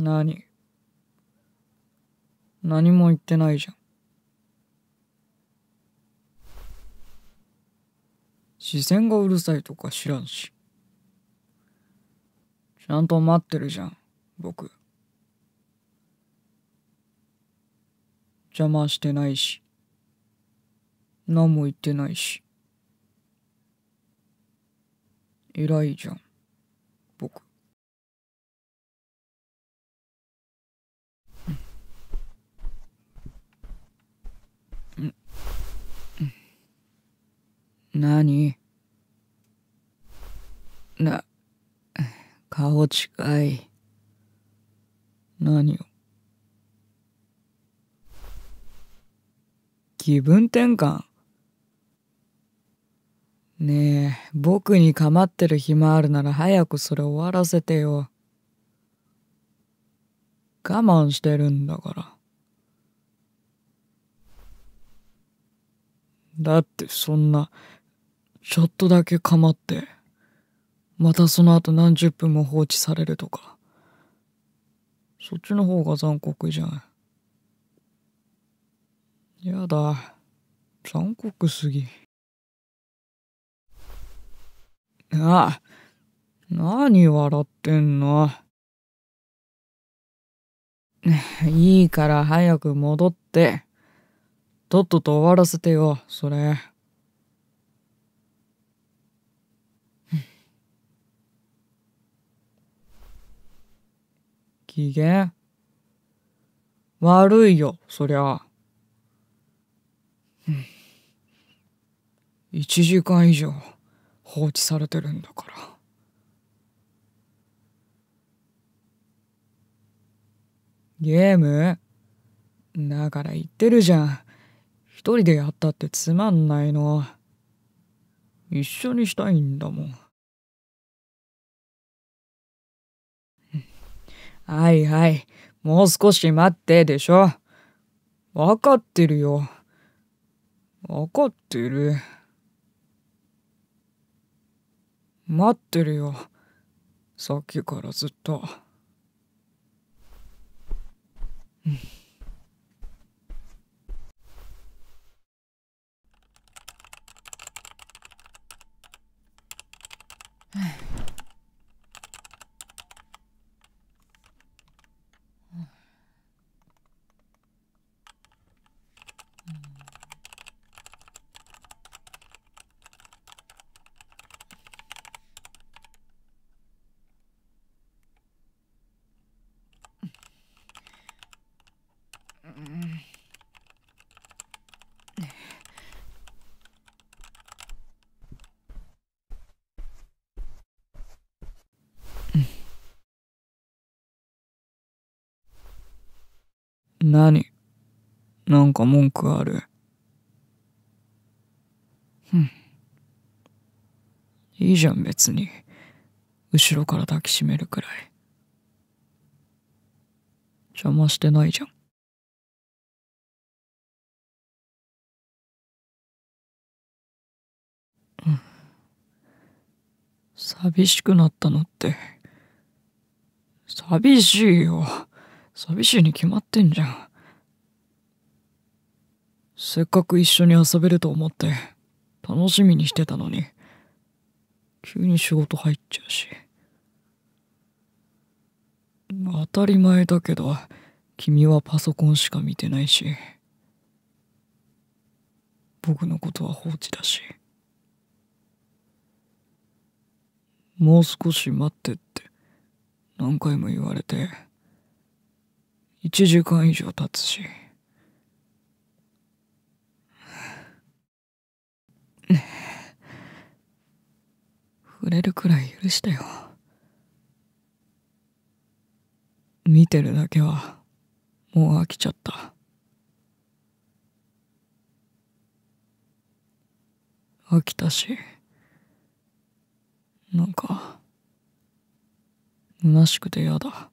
何何も言ってないじゃん。視線がうるさいとか知らんし。ちゃんと待ってるじゃん、僕。邪魔してないし。何も言ってないし。偉いじゃん、僕。何な、顔近い。何を。気分転換ねえ、僕に構ってる暇あるなら早くそれ終わらせてよ。我慢してるんだから。だってそんなちょっとだけ構って、またその後何十分も放置されるとか。そっちの方が残酷じゃん。やだ。残酷すぎ。ああ、何笑ってんの。いいから早く戻って。とっとと終わらせてよ、それ。機嫌悪いよ、そりゃ。うん。1時間以上放置されてるんだから。ゲームだから言ってるじゃん。一人でやったってつまんないの。一緒にしたいんだもん。はいはい、もう少し待ってでしょ。わかってるよ。わかってる。待ってるよ。さっきからずっと。うん。何なんか文句あるふん。いいじゃん別に。後ろから抱きしめるくらい。邪魔してないじゃん。寂しくなったのって。寂しいよ。寂しいに決まってんじゃん。せっかく一緒に遊べると思って、楽しみにしてたのに、急に仕事入っちゃうし。当たり前だけど、君はパソコンしか見てないし、僕のことは放置だし。もう少し待ってって何回も言われて1時間以上経つし触れるくらい許してよ見てるだけはもう飽きちゃった飽きたし。なんか虚しくて嫌だ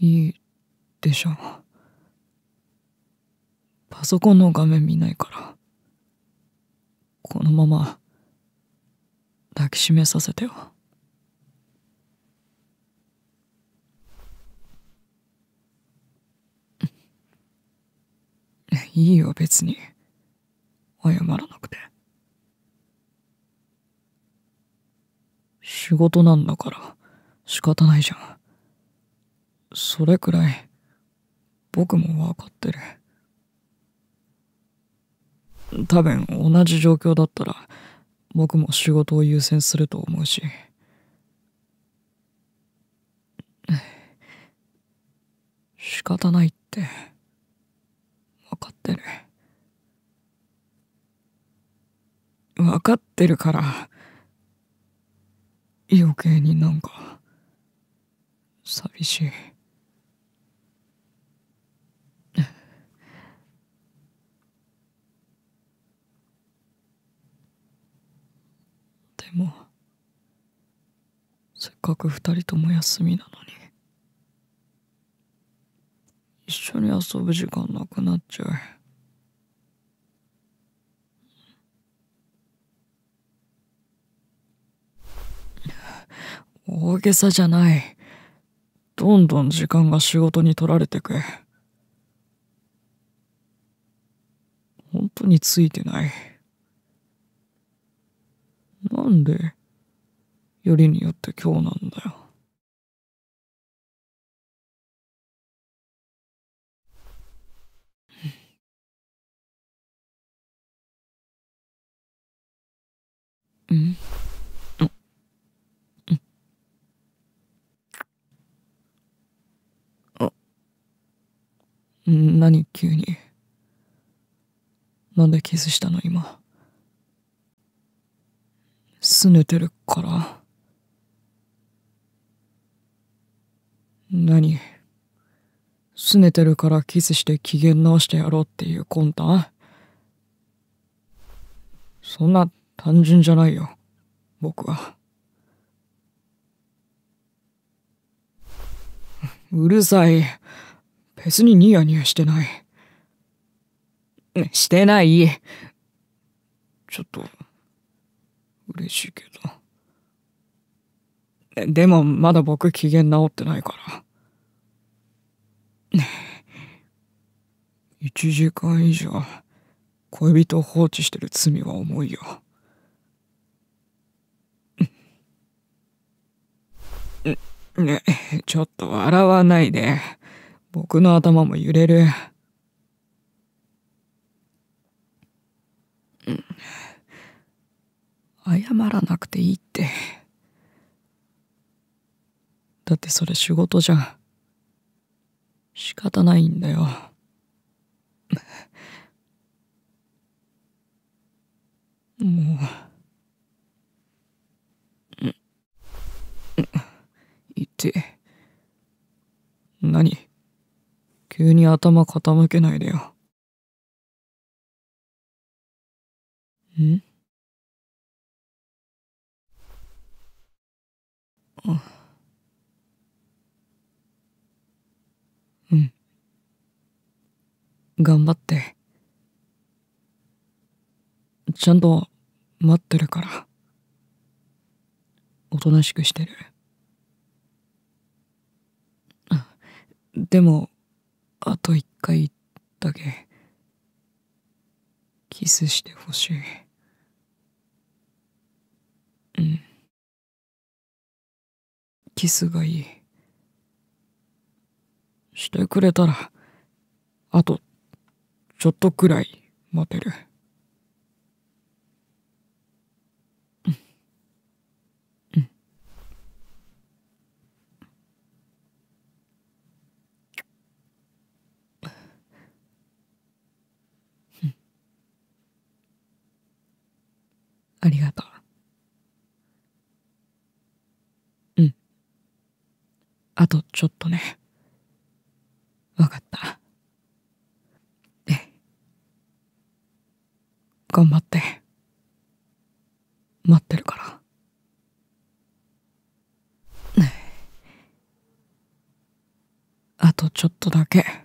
いいでしょパソコンの画面見ないからこのまま抱きしめさせてよいいよ別に謝らなくて仕事なんだから仕方ないじゃんそれくらい僕も分かってる多分同じ状況だったら僕も仕事を優先すると思うし仕方ないって。分かってる分かってるから余計になんか寂しいでもせっかく二人とも休みなのに緒に遊ぶ時間なくなっちゃう。大げさじゃない。どんどん時間が仕事に取られてく。本当についてない。なんで、よりによって今日なんだよ。うん。うん。うん。あ。何急に。なんでキスしたの今。拗ねてるから。何拗ねてるからキスして機嫌直してやろうっていう魂胆そんな単純じゃないよ僕は うるさい別にニヤニヤしてない してないちょっと嬉しいけどでもまだ僕機嫌治ってないから1 時間以上恋人を放置してる罪は重いよ。ね、ちょっと笑わないで。僕の頭も揺れる。謝らなくていいって。だってそれ仕事じゃん。仕方ないんだよ。もう。って。何急に頭傾けないでよ。んうん。頑張って。ちゃんと待ってるから。おとなしくしてる。でも、あと一回だけ、キスしてほしい。うん。キスがいい。してくれたら、あと、ちょっとくらい待てる。ありがとう。うん。あとちょっとね。わかった。え。頑張って。待ってるから。あとちょっとだけ。